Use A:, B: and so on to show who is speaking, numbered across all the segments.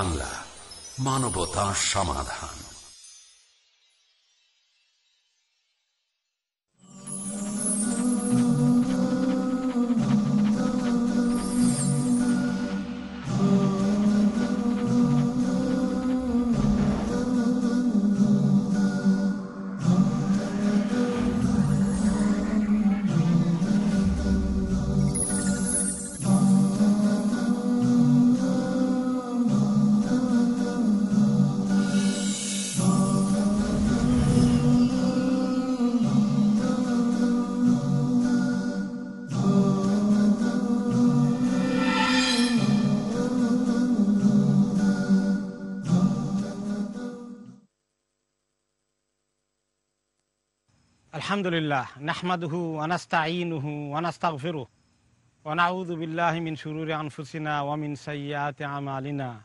A: বাংলা মানবতা সমাধান
B: الحمد لله نحمده ونستعينه ونستغفره ونعوذ بالله من شرور أنفسنا ومن سيئات أعمالنا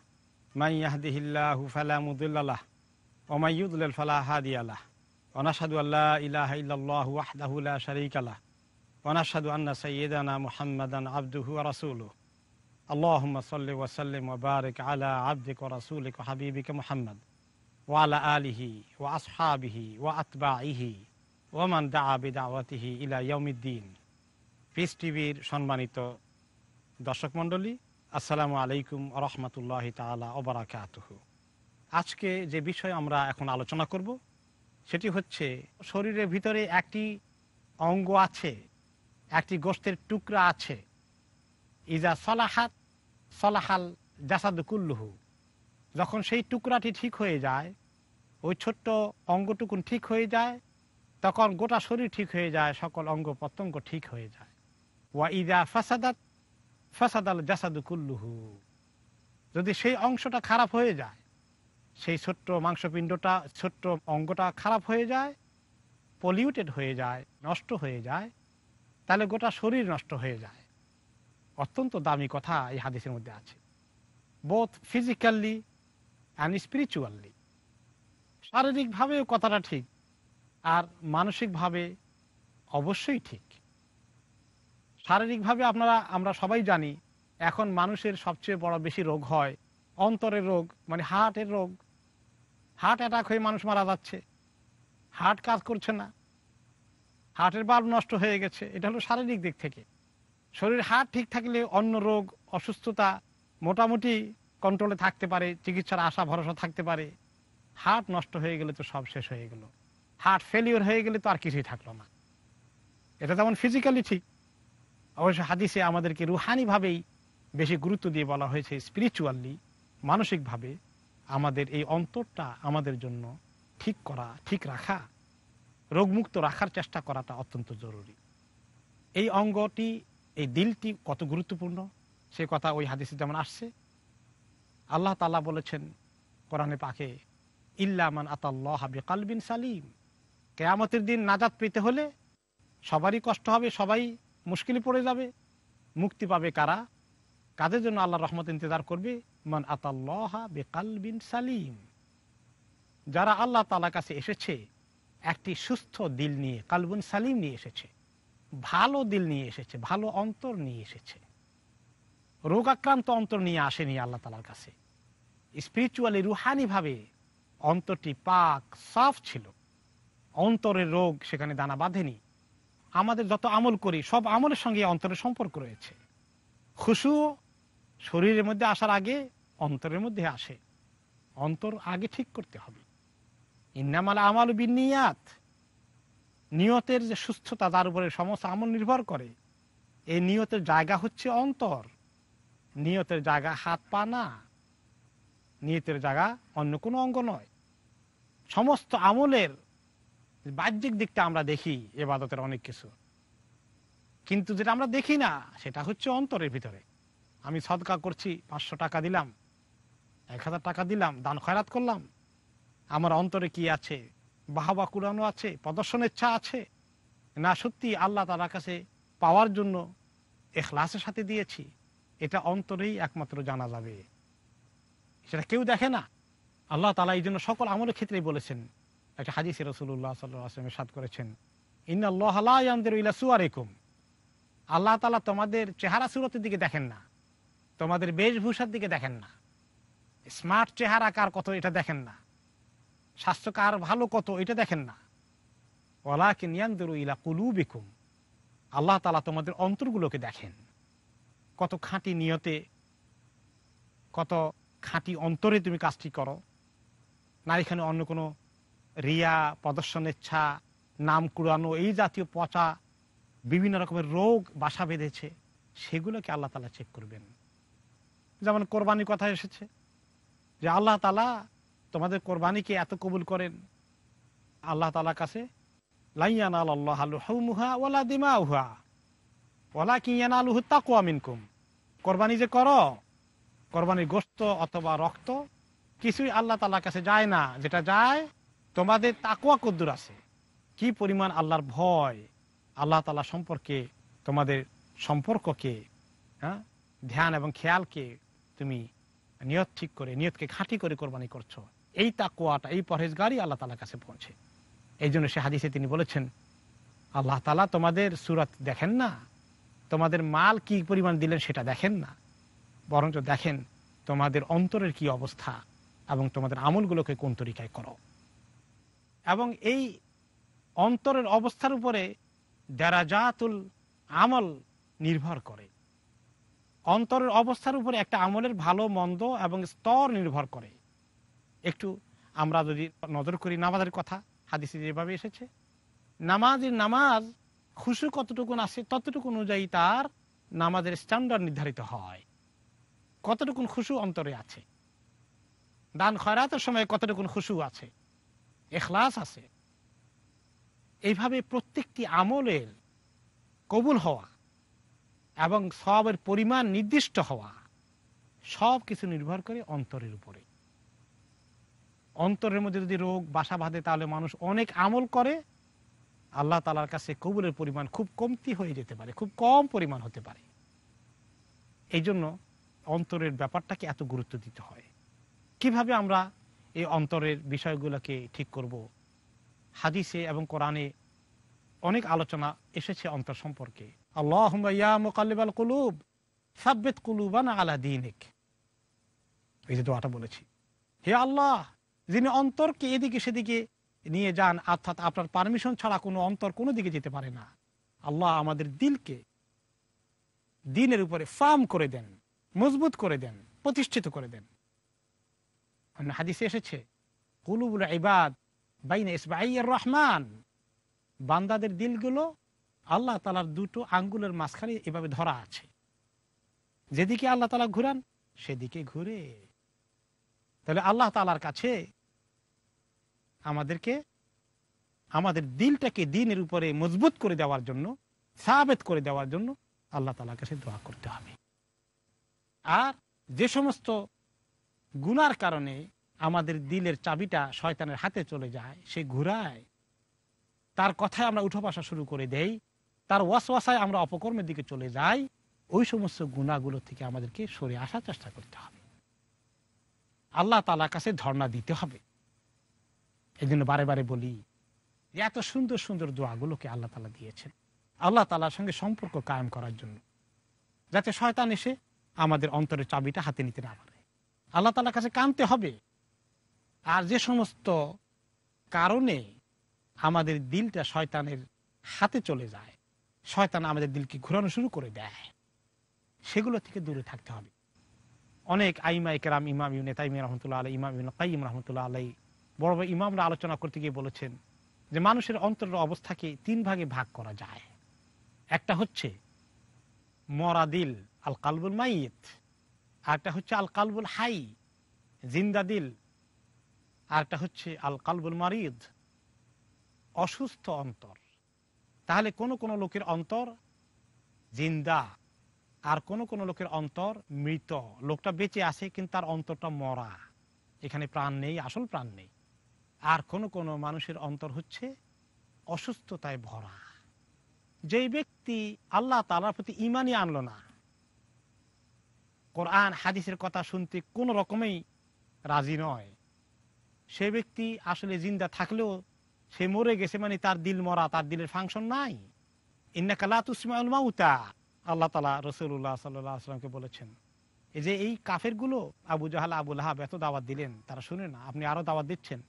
B: من يهده الله فلا مضل له ومن يضلل فلا هادي له ونشهد أن لا إله إلا الله وحده لا شريك له ونشهد أن سيدنا محمدا عبده ورسوله اللهم صل وسلم وبارك على عبدك ورسولك وحبيبك محمد وعلى آله وأصحابه وأتباعه ওমান দা আবেদ আওয়াতিহি ইলা ইয়মিদ্দিন পিস টিভির সম্মানিত দর্শক মণ্ডলী আসসালামু আলাইকুম রহমতুল্লাহ তালা ওবরাকাতহ আজকে যে বিষয় আমরা এখন আলোচনা করব সেটি হচ্ছে শরীরের ভিতরে একটি অঙ্গ আছে একটি গোষ্ঠের টুকরা আছে ইজা সলাহাত সলাহাল জাসাদ কুল্লুহু যখন সেই টুকরাটি ঠিক হয়ে যায় ওই ছোট্ট অঙ্গটুকুন ঠিক হয়ে যায় তখন গোটা শরীর ঠিক হয়ে যায় সকল অঙ্গ প্রত্যঙ্গ ঠিক হয়ে যায় ওয়া ইদা ফাসাদাত ফাসাদাল জাসাদু কুল্লুহু যদি সেই অংশটা খারাপ হয়ে যায় সেই ছোট্ট মাংসপিণ্ডটা ছোট্ট অঙ্গটা খারাপ হয়ে যায় পলিউটেড হয়ে যায় নষ্ট হয়ে যায় তাহলে গোটা শরীর নষ্ট হয়ে যায় অত্যন্ত দামি কথা এই হাদিসের মধ্যে আছে বোথ ফিজিক্যালি অ্যান্ড স্পিরিচুয়ালি শারীরিকভাবেও কথাটা ঠিক আর মানসিকভাবে অবশ্যই ঠিক শারীরিকভাবে আপনারা আমরা সবাই জানি এখন মানুষের সবচেয়ে বড় বেশি রোগ হয় অন্তরের রোগ মানে হার্টের রোগ হার্ট অ্যাটাক হয়ে মানুষ মারা যাচ্ছে হার্ট কাজ করছে না হার্টের বাল্ব নষ্ট হয়ে গেছে এটা হলো শারীরিক দিক থেকে শরীর হার্ট ঠিক থাকলে অন্য রোগ অসুস্থতা মোটামুটি কন্ট্রোলে থাকতে পারে চিকিৎসার আশা ভরসা থাকতে পারে হার্ট নষ্ট হয়ে গেলে তো সব শেষ হয়ে গেলো হার্ট ফেলিওর হয়ে গেলে তো আর কিছুই থাকলো না এটা তেমন ফিজিক্যালি ঠিক অবশ্য হাদিসে আমাদেরকে রুহানিভাবেই বেশি গুরুত্ব দিয়ে বলা হয়েছে স্পিরিচুয়ালি মানসিকভাবে আমাদের এই অন্তরটা আমাদের জন্য ঠিক করা ঠিক রাখা রোগমুক্ত রাখার চেষ্টা করাটা অত্যন্ত জরুরি এই অঙ্গটি এই দিলটি কত গুরুত্বপূর্ণ সে কথা ওই হাদিসে যেমন আসছে আল্লাহ তাল্লাহ বলেছেন কোরআনে পাকে ইল্লামান আতাল্লাহ হাবি কালবিন সালিম কেয়ামতের দিন নাজাত পেতে হলে সবারই কষ্ট হবে সবাই মুশকিল পড়ে যাবে মুক্তি পাবে কারা কাদের জন্য আল্লাহ রহমত ইন্তজার করবে মান আতাল্লাহা বেকাল বিন সালিম যারা আল্লাহ তালা কাছে এসেছে একটি সুস্থ দিল নিয়ে কালবুন সালিম নিয়ে এসেছে ভালো দিল নিয়ে এসেছে ভালো অন্তর নিয়ে এসেছে রোগাক্রান্ত অন্তর নিয়ে আসেনি আল্লাহ তালার কাছে স্পিরিচুয়ালি রুহানিভাবে অন্তরটি পাক সাফ ছিল অন্তরের রোগ সেখানে দানা বাঁধেনি আমাদের যত আমল করি সব আমলের সঙ্গে অন্তরের সম্পর্ক রয়েছে খুশু শরীরের মধ্যে আসার আগে অন্তরের মধ্যে আসে অন্তর আগে ঠিক করতে হবে ইন্নামাল আমাল বিনিয়াত নিয়তের যে সুস্থতা তার উপরে সমস্ত আমল নির্ভর করে এই নিয়তের জায়গা হচ্ছে অন্তর নিয়তের জায়গা হাত পা না নিয়তের জায়গা অন্য কোনো অঙ্গ নয় সমস্ত আমলের বাহ্যিক দিকটা আমরা দেখি এবাদতের অনেক কিছু কিন্তু যেটা আমরা দেখি না সেটা হচ্ছে অন্তরের ভিতরে আমি সদকা করছি পাঁচশো টাকা দিলাম এক হাজার টাকা দিলাম দান খয়রাত করলাম আমার অন্তরে কি আছে বাহাবা কুরানো আছে প্রদর্শনের ইচ্ছা আছে না সত্যি আল্লাহ তার কাছে পাওয়ার জন্য এখলাসের সাথে দিয়েছি এটা অন্তরেই একমাত্র জানা যাবে সেটা কেউ দেখে না আল্লাহ তালা এই জন্য সকল আমলের ক্ষেত্রেই বলেছেন একটা হাজি রসুল্লাহ সাল্লামে সাদ করেছেন ইন্নআল্লাহম আল্লাহ তালা তোমাদের চেহারা সুরতের দিকে দেখেন না তোমাদের বেশভূষার দিকে দেখেন না স্মার্ট চেহারা কার কত এটা দেখেন না স্বাস্থ্য কার ভালো কত এটা দেখেন না ওলা কিনিয়ান্দুরু ইলা কুলু বিকুম আল্লাহ তালা তোমাদের অন্তরগুলোকে দেখেন কত খাঁটি নিয়তে কত খাঁটি অন্তরে তুমি কাজটি করো না এখানে অন্য কোনো রিয়া প্রদর্শনেচ্ছা নাম কুড়ানো এই জাতীয় পচা বিভিন্ন রকমের রোগ বাসা বেঁধেছে সেগুলোকে আল্লাহ তালা চেক করবেন যেমন কোরবানির কথা এসেছে যে আল্লাহ তালা তোমাদের কোরবানিকে এত কবুল করেন আল্লাহ তালা কাছে লাইয়ান আল্লাহ আলুহা ওলা দিমা উহা ওলা কিয়ান আলুহ তাকুয়া কোয়ামিনকুম কোরবানি যে কর কোরবানির গোস্ত অথবা রক্ত কিছুই আল্লাহ তালার কাছে যায় না যেটা যায় তোমাদের তাকুয়া কদ্দুর আছে কি পরিমাণ আল্লাহর ভয় আল্লাহ তালা সম্পর্কে তোমাদের সম্পর্ককে হ্যাঁ ধ্যান এবং খেয়ালকে তুমি নিয়ত ঠিক করে নিয়তকে খাঁটি করে কোরবানি করছো এই তাকুয়াটা এই পরহেজগারই আল্লাহ তালার কাছে পৌঁছে এই জন্য সে হাদিসে তিনি বলেছেন আল্লাহ তালা তোমাদের সুরাত দেখেন না তোমাদের মাল কি পরিমাণ দিলেন সেটা দেখেন না বরঞ্চ দেখেন তোমাদের অন্তরের কি অবস্থা এবং তোমাদের আমলগুলোকে কোন তরিকায় করো এবং এই অন্তরের অবস্থার উপরে দেরাজাতুল আমল নির্ভর করে অন্তরের অবস্থার উপরে একটা আমলের ভালো মন্দ এবং স্তর নির্ভর করে একটু আমরা যদি নজর করি নামাজের কথা হাদিসে যেভাবে এসেছে নামাজের নামাজ খুশু কতটুকুন আসে ততটুকু অনুযায়ী তার নামাজের স্ট্যান্ডার্ড নির্ধারিত হয় কতটুকুন খুশু অন্তরে আছে দান খয়রাতের সময় কতটুকুন খুশু আছে এখলাস আছে এইভাবে প্রত্যেকটি আমলের কবুল হওয়া এবং সবের পরিমাণ নির্দিষ্ট হওয়া সব কিছু নির্ভর করে অন্তরের উপরে অন্তরের মধ্যে যদি রোগ বাসা বাঁধে তাহলে মানুষ অনেক আমল করে আল্লাহ তালার কাছে কবুলের পরিমাণ খুব কমতি হয়ে যেতে পারে খুব কম পরিমাণ হতে পারে এই জন্য অন্তরের ব্যাপারটাকে এত গুরুত্ব দিতে হয় কিভাবে আমরা এই অন্তরের বিষয়গুলোকে ঠিক করব। হাদিসে এবং কোরআনে অনেক আলোচনা এসেছে অন্তর সম্পর্কে আল্লাহ হে আল্লাহ যিনি অন্তরকে এদিকে সেদিকে নিয়ে যান অর্থাৎ আপনার পারমিশন ছাড়া কোনো অন্তর কোনো দিকে যেতে পারে না আল্লাহ আমাদের দিলকে দিনের উপরে ফার্ম করে দেন মজবুত করে দেন প্রতিষ্ঠিত করে দেন হাদিসে এসেছে কুলুবুল ইবাদ বাইন ইসবাইয়ের রহমান বান্দাদের দিলগুলো আল্লাহ তালার দুটো আঙ্গুলের মাঝখানে এভাবে ধরা আছে যেদিকে আল্লাহ তালা ঘুরান সেদিকে ঘুরে তাহলে আল্লাহ তালার কাছে আমাদেরকে আমাদের দিলটাকে দিনের উপরে মজবুত করে দেওয়ার জন্য সাবেত করে দেওয়ার জন্য আল্লাহ তালার কাছে দোয়া করতে হবে আর যে সমস্ত গুনার কারণে আমাদের দিলের চাবিটা শয়তানের হাতে চলে যায় সে ঘুরায় তার কথায় আমরা উঠো বাসা শুরু করে দেই তার ওয়াশায় আমরা অপকর্মের দিকে চলে যাই ওই সমস্ত গুণাগুলো থেকে আমাদেরকে সরে আসার চেষ্টা করতে হবে আল্লাহ তালা কাছে ধর্ণা দিতে হবে এই জন্য বারে বারে বলি যে এত সুন্দর সুন্দর দোয়াগুলোকে আল্লাহ তালা দিয়েছেন আল্লাহ তালার সঙ্গে সম্পর্ক কায়েম করার জন্য যাতে শয়তান এসে আমাদের অন্তরের চাবিটা হাতে নিতে না পারে আল্লাহ তালার কাছে কানতে হবে আর যে সমস্ত কারণে আমাদের দিলটা শয়তানের হাতে চলে যায় শয়তান আমাদের দিলকে ঘুরানো শুরু করে দেয় সেগুলো থেকে দূরে থাকতে হবে অনেক আইমা কেরাম ইমাম ইউনে তাইমি রহমতুল্লাহ আলাই ইমাম ইউন তাইম রহমতুল্লাহ আলাই বড় বড় ইমামরা আলোচনা করতে গিয়ে বলেছেন যে মানুষের অন্তরের অবস্থাকে তিন ভাগে ভাগ করা যায় একটা হচ্ছে মরাদিল আল কালবুল মাইয়েত আরেকটা হচ্ছে আল কালবুল হাই জিন্দাদিল আরেকটা হচ্ছে আল কালবুল মারিদ অসুস্থ অন্তর তাহলে কোন কোন লোকের অন্তর জিন্দা আর কোন কোন লোকের অন্তর মৃত লোকটা বেঁচে আছে কিন্তু তার অন্তরটা মরা এখানে প্রাণ নেই আসল প্রাণ নেই আর কোন কোন মানুষের অন্তর হচ্ছে অসুস্থতায় ভরা যেই ব্যক্তি আল্লাহ তালার প্রতি ইমানই আনলো না কোরআন হাদিসের কথা শুনতে কোনো রকমেই রাজি নয় সে ব্যক্তি আসলে জিন্দা থাকলেও সে মরে গেছে মানে তার দিল মরা তার দিলের ফাংশন নাই ইন্নাকালা মাউতা আল্লাহ তালা রসুল্লাহ সাল্লাহ আসলামকে বলেছেন এই যে এই কাফেরগুলো আবু জাহাল আবুল হাব এত দাওয়াত দিলেন তারা শুনে না আপনি আরও দাওয়াত দিচ্ছেন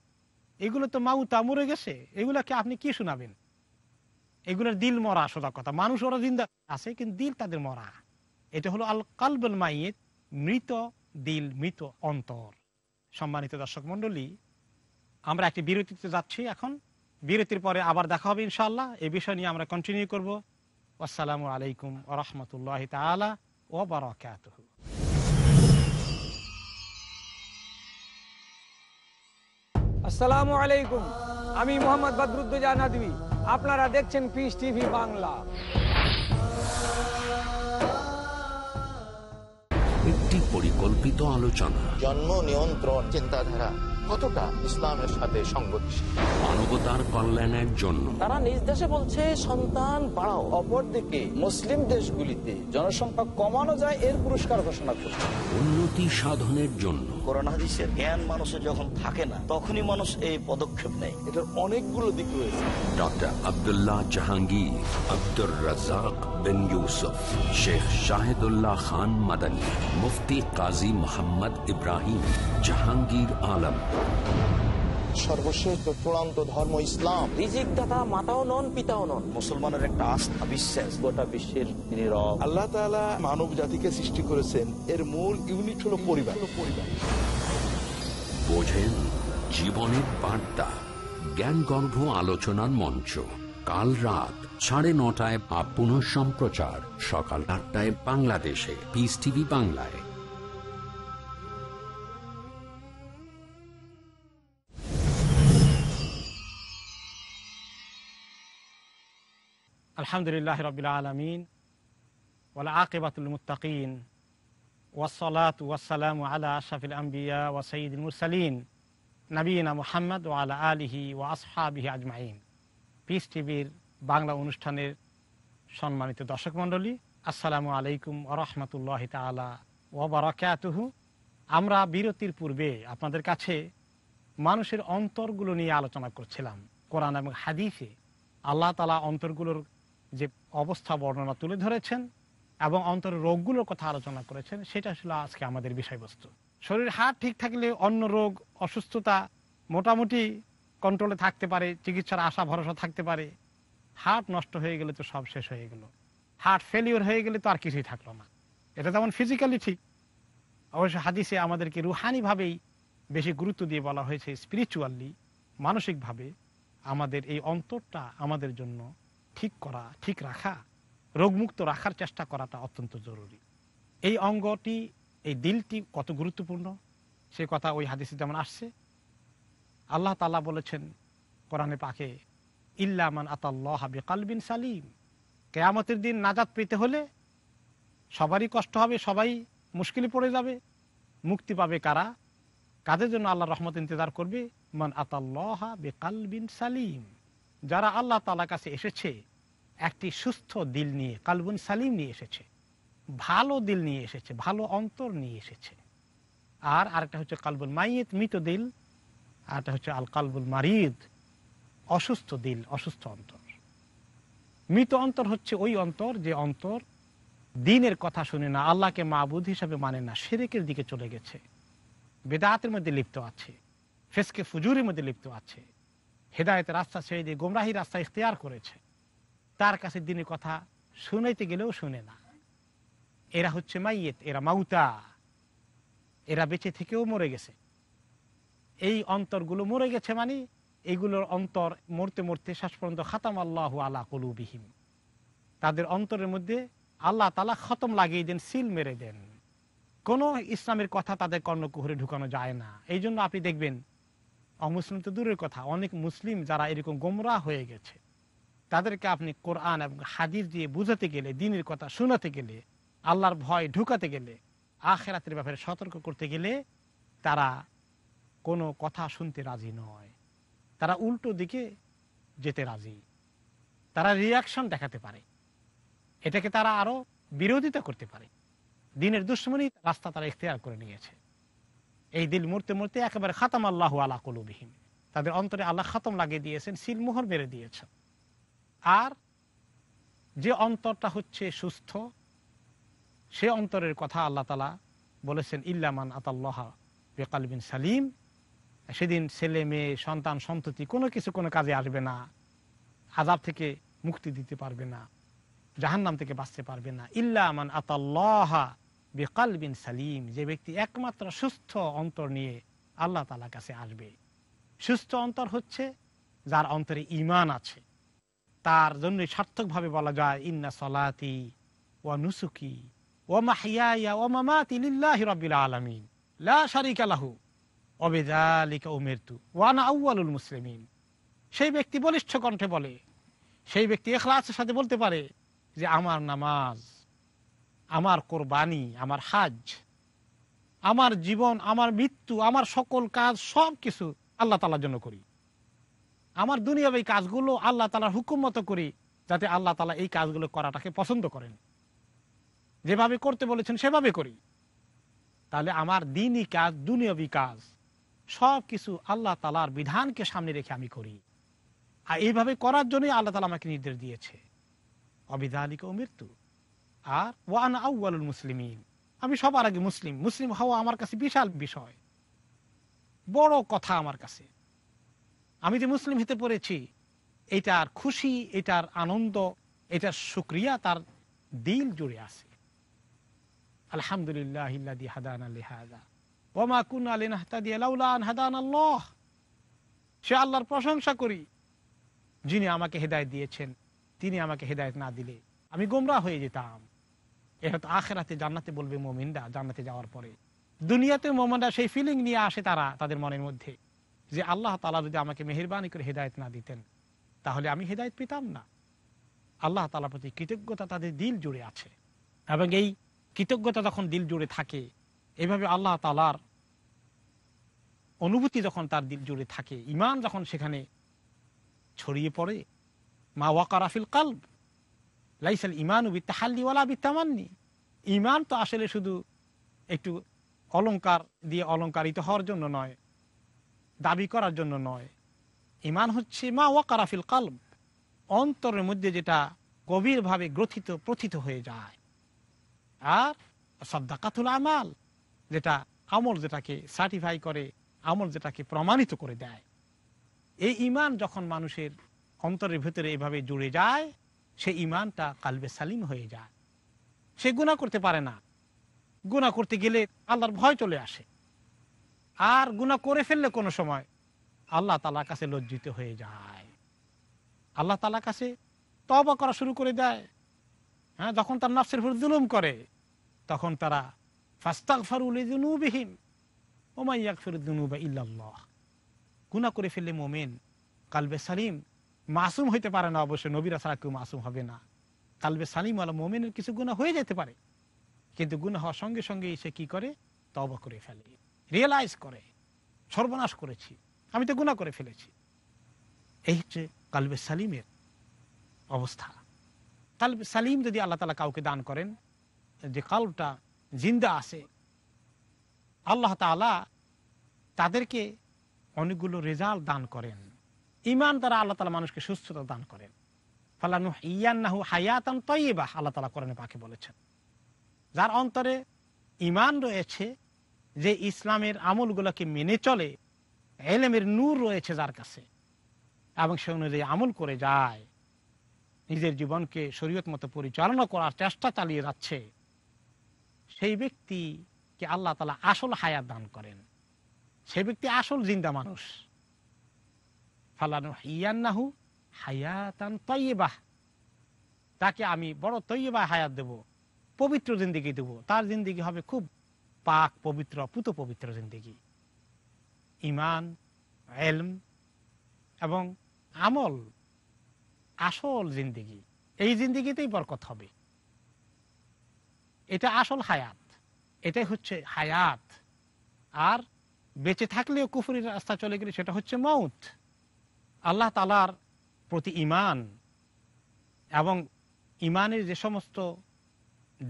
B: এগুলো তো মাউতা মরে গেছে এগুলাকে আপনি কি শোনাবেন এগুলোর দিল মরা সোজা কথা মানুষ ওরা জিন্দা আছে কিন্তু দিল তাদের মরা এটা হলো আল কালবুল মাইয়ের মৃত দিল মৃত অন্তর সম্মানিত দর্শক মন্ডলী আমরা একটি বিরতিতে যাচ্ছি এখন বিরতির পরে আবার দেখা হবে ইনশাল্লাহ এই বিষয় নিয়ে আমরা কন্টিনিউ করব আসসালামু আলাইকুম রহমতুল্লাহ তালা ও বারাকাত আসসালামু আলাইকুম আমি মোহাম্মদ বদরুদ্দোজা নাদবি আপনারা দেখছেন পিস টিভি বাংলা
A: পরিকল্পিত আলোচনা জন্ম নিয়ন্ত্রণ চিন্তাধারা কতটা ইসলামের সাথে সংগতিশীল মানবতার কল্যাণের জন্য তারা নিজ দেশে বলছে সন্তান বাড়াও অপরদিকে মুসলিম দেশগুলিতে জনসংখ্যা কমানো
B: যায় এর পুরস্কার ঘোষণা করছে
A: উন্নতি সাধনের জন্য
B: কোরআন হাদিসের জ্ঞান মানুষের যখন থাকে না তখনই মানুষ এই পদক্ষেপ নেয় এটার অনেকগুলো দিক রয়েছে
A: ডক্টর আব্দুল্লাহ জাহাঙ্গীর আব্দুর রাজাক বিন ইউসুফ শেখ শাহিদুল্লাহ খান মাদানী মুফতি কাজী মোহাম্মদ ইব্রাহিম জাহাঙ্গীর আলম
B: সর্বশেষ চূড়ান্ত ধর্ম ইসলাম পিতাও নন মুসলমানের একটা আস্থা বিশ্বাস আল্লাহ মানব জাতিকে
A: সৃষ্টি করেছেন এর মূল ইউনিট পরিবার বোঝেন জীবনের জ্ঞানগর্ভ আলোচনার মঞ্চ কাল রাত সাড়ে নটায় আপ সম্প্রচার সকাল আটটায় বাংলাদেশে বাংলায়
B: আলহামদুলিল্লাহ রবিল আলমিন ওলা আকিবাতুল মুতাকিন ওয়াসলাত ওয়াসালাম আলা আশাফিল আম্বিয়া সঈদ মুরসালিন নবীনা মুহাম্মদ ও আলা আলিহি ওয়া আসহাবিহি আজমাইন পিস টিভির বাংলা অনুষ্ঠানের সম্মানিত দর্শক মণ্ডলী আসসালামু আলাইকুম আরহামতুল্লাহ তালা ওবরাকাতহু আমরা বিরতির পূর্বে আপনাদের কাছে মানুষের অন্তরগুলো নিয়ে আলোচনা করছিলাম কোরআন এবং হাদিফে আল্লাহ তালা অন্তরগুলোর যে অবস্থা বর্ণনা তুলে ধরেছেন এবং অন্তরের রোগগুলোর কথা আলোচনা করেছেন সেটা আসলে আজকে আমাদের বিষয়বস্তু শরীর হাত ঠিক থাকলে অন্য রোগ অসুস্থতা মোটামুটি কন্ট্রোলে থাকতে পারে চিকিৎসার আশা ভরসা থাকতে পারে হার্ট নষ্ট হয়ে গেলে তো সব শেষ হয়ে গেল হার্ট ফেলিওর হয়ে গেলে তো আর কিছুই থাকলো না এটা তেমন ফিজিক্যালি ঠিক অবশ্য হাদিসে আমাদেরকে রুহানিভাবেই বেশি গুরুত্ব দিয়ে বলা হয়েছে স্পিরিচুয়ালি মানসিকভাবে আমাদের এই অন্তরটা আমাদের জন্য ঠিক করা ঠিক রাখা রোগমুক্ত রাখার চেষ্টা করাটা অত্যন্ত জরুরি এই অঙ্গটি এই দিলটি কত গুরুত্বপূর্ণ সে কথা ওই হাদিসে যেমন আসছে আল্লাহ তালা বলেছেন কোরআনে পাকে ইল্লামান আতাল্লাহ হাবি কালবিন সালিম কেয়ামতের দিন নাজাত পেতে হলে সবারই কষ্ট হবে সবাই মুশকিলে পড়ে যাবে মুক্তি পাবে কারা কাদের জন্য আল্লাহ রহমত ইন্তজার করবে মান আতাল্লাহা বেকালবিন সালিম যারা আল্লাহ তালা কাছে এসেছে একটি সুস্থ দিল নিয়ে কালবুন সালিম নিয়ে এসেছে ভালো দিল নিয়ে এসেছে ভালো অন্তর নিয়ে এসেছে আর আরেকটা হচ্ছে কালবুল মাইয়েত মৃত দিল আরেকটা হচ্ছে আল কালবুল মারিদ অসুস্থ দিল অসুস্থ অন্তর মৃত অন্তর হচ্ছে ওই অন্তর যে অন্তর দিনের কথা শুনে না আল্লাহকে মাহবুদ হিসাবে মানে না সেরেকের দিকে চলে গেছে বেদাতের মধ্যে লিপ্ত আছে ফেসকে ফুজুরের মধ্যে লিপ্ত আছে হেদায়তের রাস্তা ছেড়ে দিয়ে গোমরাহী রাস্তা ইখতিয়ার করেছে তার কাছে দিনের কথা শুনাইতে গেলেও শুনে না এরা হচ্ছে মাইয়েত এরা মাউতা এরা বেঁচে থেকেও মরে গেছে এই অন্তরগুলো মরে গেছে মানে এগুলোর অন্তর মরতে মরতে শেষ পর্যন্ত খাতাম আল্লাহ আলা কলুবিহীন তাদের অন্তরের মধ্যে আল্লাহ তালা খতম লাগিয়ে দেন সিল মেরে দেন কোনো ইসলামের কথা তাদের কর্ণকুহরে ঢুকানো যায় না এই জন্য আপনি দেখবেন অমুসলিম তো দূরের কথা অনেক মুসলিম যারা এরকম গোমরা হয়ে গেছে তাদেরকে আপনি কোরআন এবং হাদিস দিয়ে বুঝাতে গেলে দিনের কথা শোনাতে গেলে আল্লাহর ভয় ঢুকাতে গেলে আখেরাতের ব্যাপারে সতর্ক করতে গেলে তারা কোনো কথা শুনতে রাজি নয় তারা উল্টো দিকে যেতে রাজি তারা রিয়াকশন দেখাতে পারে এটাকে তারা আরও বিরোধিতা করতে পারে দিনের দুশ্মনী রাস্তা তারা ইখতিয়ার করে নিয়েছে এই দিল মূর্তে মূর্তে একেবারে খাতাম আল্লাহ আলা কলুবিহীন তাদের অন্তরে আল্লাহ খাতম লাগিয়ে দিয়েছেন সিলমোহর বেড়ে দিয়েছে আর যে অন্তরটা হচ্ছে সুস্থ সে অন্তরের কথা আল্লাহ তালা বলেছেন ইল্লামান আতাল্লাহ বেকাল বিন সালিম সেদিন ছেলে মেয়ে সন্তান সন্ততি কোনো কিছু কোনো কাজে আসবে না আজাব থেকে মুক্তি দিতে পারবে না জাহান্নাম থেকে বাঁচতে পারবে না ইল্লামান আতাল্লাহা বেকাল বিন সালিম যে ব্যক্তি একমাত্র সুস্থ অন্তর নিয়ে আল্লাহ তালা কাছে আসবে সুস্থ অন্তর হচ্ছে যার অন্তরে ইমান আছে তার জন্য সার্থকভাবে বলা যায় ইন্না সলাতি ও নুসুকি ও মাহিয়া ও মামাতি লিল্লাহি রবিল আলমিন লা শারিক আলাহু অবেদালিকা উমেরতু আউ্বালুল মুসলিমিন সেই ব্যক্তি বলিষ্ঠ কণ্ঠে বলে সেই ব্যক্তি এখলাসের সাথে বলতে পারে যে আমার নামাজ আমার কোরবানি আমার হাজ আমার জীবন আমার মৃত্যু আমার সকল কাজ সব কিছু আল্লাহ তালার জন্য করি আমার দুনিয়ার এই কাজগুলো আল্লাহ তালার হুকুম মতো করি যাতে আল্লাহ তালা এই কাজগুলো করাটাকে পছন্দ করেন যেভাবে করতে বলেছেন সেভাবে করি তাহলে আমার দিনই কাজ দুনিয়াবি কাজ সব কিছু আল্লাহ তালার বিধানকে সামনে রেখে আমি করি আর এইভাবে করার জন্যই আল্লাহ তালা আমাকে নির্দেশ দিয়েছে অবিধানিক ও মৃত্যু আর ওয়ান আউ্বালুল মুসলিমিন আমি সবার আগে মুসলিম মুসলিম হওয়া আমার কাছে বিশাল বিষয় বড় কথা আমার কাছে আমি যে মুসলিম হতে পড়েছি এটার খুশি এটার আনন্দ এটার সুক্রিয়া তার দিল জুড়ে আছে আলহামদুলিল্লাহ সে আল্লাহর প্রশংসা করি যিনি আমাকে হেদায়ত দিয়েছেন তিনি আমাকে হেদায়ত না দিলে আমি গোমরা হয়ে যেতাম এ হয়তো আখেরাতে জান্নাতে বলবে মোমিনরা জান্নাতে যাওয়ার পরে দুনিয়াতে মোমিনরা সেই ফিলিং নিয়ে আসে তারা তাদের মনের মধ্যে যে আল্লাহ তালা যদি আমাকে মেহরবানি করে হেদায়ত না দিতেন তাহলে আমি হেদায়ত পেতাম না আল্লাহ তালার প্রতি কৃতজ্ঞতা তাদের দিল জুড়ে আছে এবং এই কৃতজ্ঞতা যখন দিল জুড়ে থাকে এভাবে আল্লাহ তালার অনুভূতি যখন তার দিল জুড়ে থাকে ইমান যখন সেখানে ছড়িয়ে পড়ে মা ওয়াকারাফিল কাল লাইসাল ইমান বিত্তাহাল্লি ওলা বিত্তামান্নি ইমান তো আসলে শুধু একটু অলঙ্কার দিয়ে অলঙ্কারিত হওয়ার জন্য নয় দাবি করার জন্য নয় ইমান হচ্ছে মা ওয়াকারাফিল কালম অন্তরের মধ্যে যেটা গভীরভাবে গ্রথিত প্রথিত হয়ে যায় আর কাতুল আমাল যেটা আমল যেটাকে সার্টিফাই করে আমল যেটাকে প্রমাণিত করে দেয় এই ইমান যখন মানুষের অন্তরের ভেতরে এভাবে জুড়ে যায় সে ইমানটা কালবে সালিম হয়ে যায় সে গুণা করতে পারে না গুণা করতে গেলে আল্লাহর ভয় চলে আসে আর গুণা করে ফেললে কোনো সময় আল্লাহ তালার কাছে লজ্জিত হয়ে যায় আল্লাহ তালার কাছে তবা করা শুরু করে দেয় হ্যাঁ যখন তার নফসের উপর জুলুম করে তখন তারা ফাস্তাক ফারুলুবিহীন ওমাইয়াক ফেরুদ্দিন ইল্লাহ গুণা করে ফেললে মোমেন কালবে সালিম মাসুম হইতে পারে না অবশ্যই নবীরা ছাড়া কেউ মাসুম হবে না কালবে সালিম আলা মোমেনের কিছু গুণা হয়ে যেতে পারে কিন্তু গুণা হওয়ার সঙ্গে সঙ্গে সে কি করে তব করে ফেলে রিয়েলাইজ করে সর্বনাশ করেছি আমি তো গুণা করে ফেলেছি এই হচ্ছে কালবে সালিমের অবস্থা কালবে সালিম যদি আল্লাহ তালা কাউকে দান করেন যে কালটা জিন্দা আছে আল্লাহ তালা তাদেরকে অনেকগুলো রেজাল্ট দান করেন ইমান দ্বারা আল্লাহ তালা মানুষকে সুস্থতা দান করেন ফালানু নাহু হায়াতান তৈবাহ আল্লাহ তালা করেন পাখি বলেছেন যার অন্তরে ইমান রয়েছে যে ইসলামের আমলগুলোকে মেনে চলে এলেমের নূর রয়েছে যার কাছে এবং সে অনুযায়ী আমল করে যায় নিজের জীবনকে শরীয়ত মতো পরিচালনা করার চেষ্টা চালিয়ে যাচ্ছে সেই ব্যক্তিকে আল্লাহ তালা আসল হায়াত দান করেন সেই ব্যক্তি আসল জিন্দা মানুষ ফালানু হিয়ান্নাহু হায়াতান তৈবাহ তাকে আমি বড় তৈবাহ হায়াত দেব পবিত্র জিন্দিগি দেব তার জিন্দিগি হবে খুব পাক পবিত্র পুত পবিত্র জিন্দিগি ইমান এলম এবং আমল আসল জিন্দিগি এই জিন্দিগিতেই বরকত হবে এটা আসল হায়াত এটাই হচ্ছে হায়াত আর বেঁচে থাকলেও কুফুরির রাস্তা চলে গেলে সেটা হচ্ছে মৌত আল্লাহ তালার প্রতি ইমান এবং ইমানের যে সমস্ত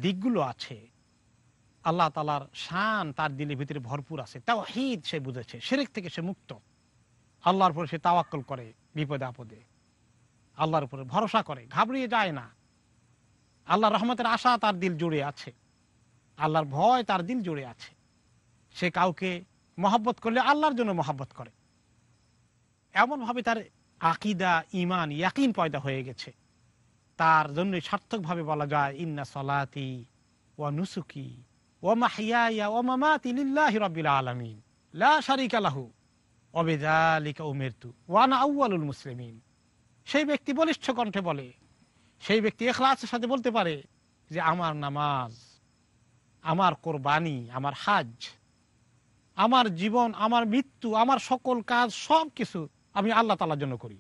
B: দিকগুলো আছে আল্লাহ তালার শান তার দিলের ভিতরে ভরপুর আছে তাও হিদ সে বুঝেছে সেরেক থেকে সে মুক্ত আল্লাহর উপরে সে তাওয়াক্কল করে বিপদে আপদে আল্লাহর উপরে ভরসা করে ঘাবড়িয়ে যায় না আল্লাহ রহমতের আশা তার দিল জুড়ে আছে আল্লাহর ভয় তার দিল জুড়ে আছে সে কাউকে মহাব্বত করলে আল্লাহর জন্য মহাব্বত করে এমনভাবে তার আকিদা ইমান ইয়াকিন পয়দা হয়ে গেছে তার জন্য সার্থকভাবে বলা যায় ইন্না সলাতি ও নুসুকি ও মাহিয়া ও মামাতি লিল্লাহি রবিল আলমিন লা অবেদালিকা উমেরতু ওয়ান আউ্বালুল মুসলিমিন সেই ব্যক্তি বলিষ্ঠ কণ্ঠে বলে সেই ব্যক্তি এখলাসের সাথে বলতে পারে যে আমার নামাজ আমার কোরবানি আমার হাজ আমার জীবন আমার মৃত্যু আমার সকল কাজ সব কিছু আমি আল্লাহ তালার জন্য করি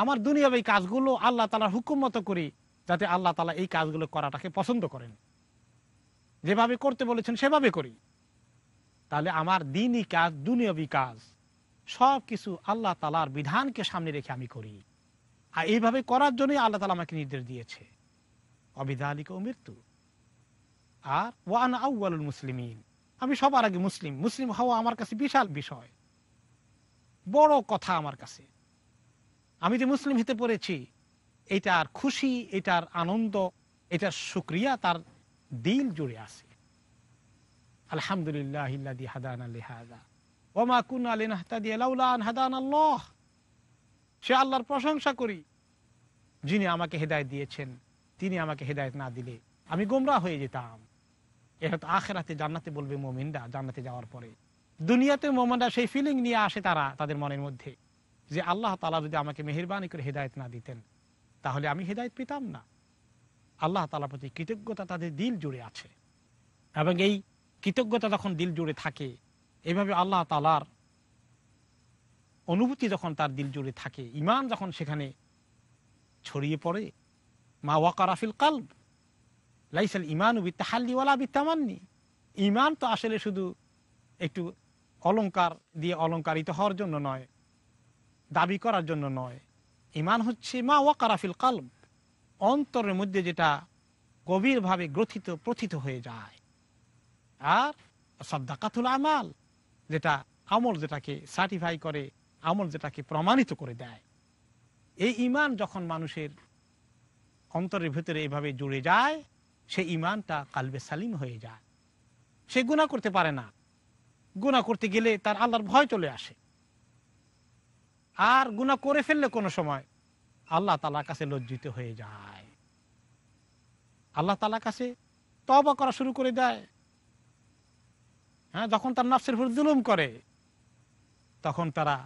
B: আমার দুনিয়ার এই কাজগুলো আল্লাহ তালার হুকুম মতো করি যাতে আল্লাহ তালা এই কাজগুলো করাটাকে পছন্দ করেন যেভাবে করতে বলেছেন সেভাবে করি তাহলে আমার দিনই কাজ দুনিয়াবি কাজ সব কিছু আল্লাহ তালার বিধানকে সামনে রেখে আমি করি আর এইভাবে করার জন্যই আল্লাহ তালা আমাকে নির্দেশ দিয়েছে অবিধানিক ও মৃত্যু আর ওয়ান আউ্বাল মুসলিমিন আমি সবার আগে মুসলিম মুসলিম হওয়া আমার কাছে বিশাল বিষয় বড় কথা আমার কাছে আমি যে মুসলিম হতে পড়েছি এটার খুশি এটার আনন্দ এটার সুক্রিয়া তার দিল জুড়ে আছে আলহামদুলিল্লাহ সে আল্লাহর প্রশংসা করি যিনি আমাকে হেদায়ত দিয়েছেন তিনি আমাকে হেদায়ত না দিলে আমি গোমরা হয়ে যেতাম এটা তো আখেরাতে জান্নাতে বলবে মোমিন্দা জান্নাতে যাওয়ার পরে দুনিয়াতে মোমানরা সেই ফিলিং নিয়ে আসে তারা তাদের মনের মধ্যে যে আল্লাহ তালা যদি আমাকে মেহরবানি করে হেদায়ত না দিতেন তাহলে আমি হেদায়ত পেতাম না আল্লাহ তালার প্রতি কৃতজ্ঞতা তাদের দিল জুড়ে আছে এবং এই কৃতজ্ঞতা যখন দিল জুড়ে থাকে এভাবে আল্লাহ তালার অনুভূতি যখন তার দিল জুড়ে থাকে ইমান যখন সেখানে ছড়িয়ে পড়ে মা ওয়াকার আফিল কাল্ব লাইসাল ইমান উবি তাহাল্লিওয়ালা বিত্তামাননি ইমান তো আসলে শুধু একটু অলঙ্কার দিয়ে অলঙ্কারিত হওয়ার জন্য নয় দাবি করার জন্য নয় ইমান হচ্ছে মা ওয়াকারাফিল কালম অন্তরের মধ্যে যেটা গভীরভাবে গ্রথিত প্রথিত হয়ে যায় আর সাদ্দাকাতুল আমাল যেটা আমল যেটাকে সার্টিফাই করে আমল যেটাকে প্রমাণিত করে দেয় এই ইমান যখন মানুষের অন্তরের ভেতরে এভাবে জুড়ে যায় সে ইমানটা কালবে সালিম হয়ে যায় সে গুণা করতে পারে না গুণা করতে গেলে তার আল্লাহর ভয় চলে আসে আর গুণা করে ফেললে কোনো সময় আল্লাহ তালার কাছে লজ্জিত হয়ে যায় আল্লাহ তালার কাছে তবা করা শুরু করে দেয় হ্যাঁ যখন তার নফসের উপর জুলুম করে তখন তারা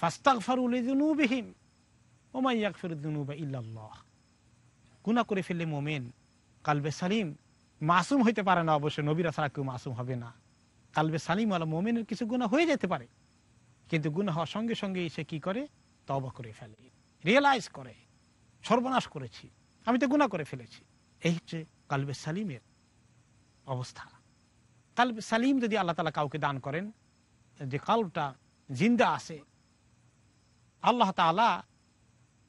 B: ফাস্তাক ফারুলিহিম ওমাইয়াক ফিরুদ্দিনুবা ইল্লাল্লাহ গুণা করে ফেললে মোমেন কালবে সালিম মাসুম হইতে পারে না অবশ্য নবীরা ছাড়া কেউ মাসুম হবে না কালবে সালিম আলা মোমেনের কিছু গুণা হয়ে যেতে পারে কিন্তু গুণা হওয়ার সঙ্গে সঙ্গে সে কি করে তবা করে ফেলে রিয়েলাইজ করে সর্বনাশ করেছি আমি তো গুণা করে ফেলেছি এই হচ্ছে কালবে সালিমের অবস্থা কালবে সালিম যদি আল্লাহ তালা কাউকে দান করেন যে কালটা জিন্দা আছে আল্লাহ তালা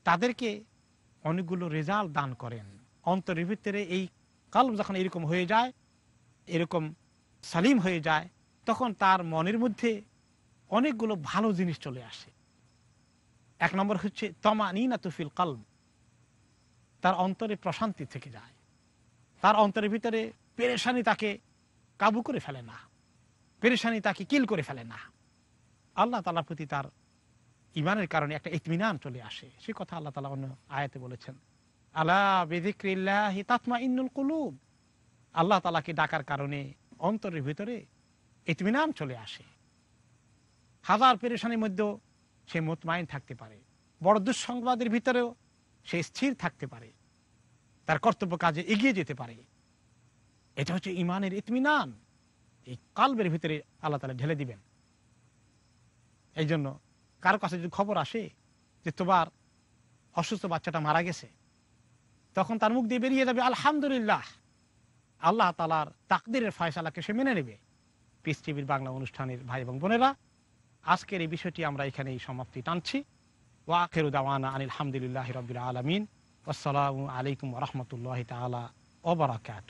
B: তাদেরকে অনেকগুলো রেজাল্ট দান করেন অন্তরের ভিতরে এই কাল্প যখন এরকম হয়ে যায় এরকম সালিম হয়ে যায় তখন তার মনের মধ্যে অনেকগুলো ভালো জিনিস চলে আসে এক নম্বর হচ্ছে তমানি না তুফিল কাল তার অন্তরে প্রশান্তি থেকে যায় তার অন্তরের ভিতরে পেরেশানি তাকে কাবু করে ফেলে না পেরেশানি তাকে কিল করে ফেলে না আল্লাহ তালার প্রতি তার ইমানের কারণে একটা ইতমিনান চলে আসে সে কথা আল্লাহ তালা অন্য আয়াতে বলেছেন আল্লাহ বেদিক্রিল্লাহ তাৎমা ইন্নুল কুলুব আল্লাহ তালাকে ডাকার কারণে অন্তরের ভিতরে ইতমিনাম চলে আসে হাজার পেরেশানির মধ্যেও সে মোতমাইন থাকতে পারে বড় দুঃসংবাদের ভিতরেও সে স্থির থাকতে পারে তার কর্তব্য কাজে এগিয়ে যেতে পারে এটা হচ্ছে ইমানের ইতমিনান এই কালবের ভিতরে আল্লাহ তালা ঢেলে দিবেন এই জন্য কারো কাছে যদি খবর আসে যে তোমার অসুস্থ বাচ্চাটা মারা গেছে তখন তার মুখ দিয়ে বেরিয়ে যাবে আলহামদুলিল্লাহ আল্লাহ তালার তাকদিরের ফয়সালাকে সে মেনে নেবে পিস টিভির বাংলা অনুষ্ঠানের ভাই এবং বোনেরা আজকের এই বিষয়টি আমরা এখানেই সমাপ্তি টানছি উদাওয়ানা আনিল হামদুলিল্লাহ রবিল আলমিন আসসালামু আলাইকুম রহমতুল্লাহ তালা ওবরাকাত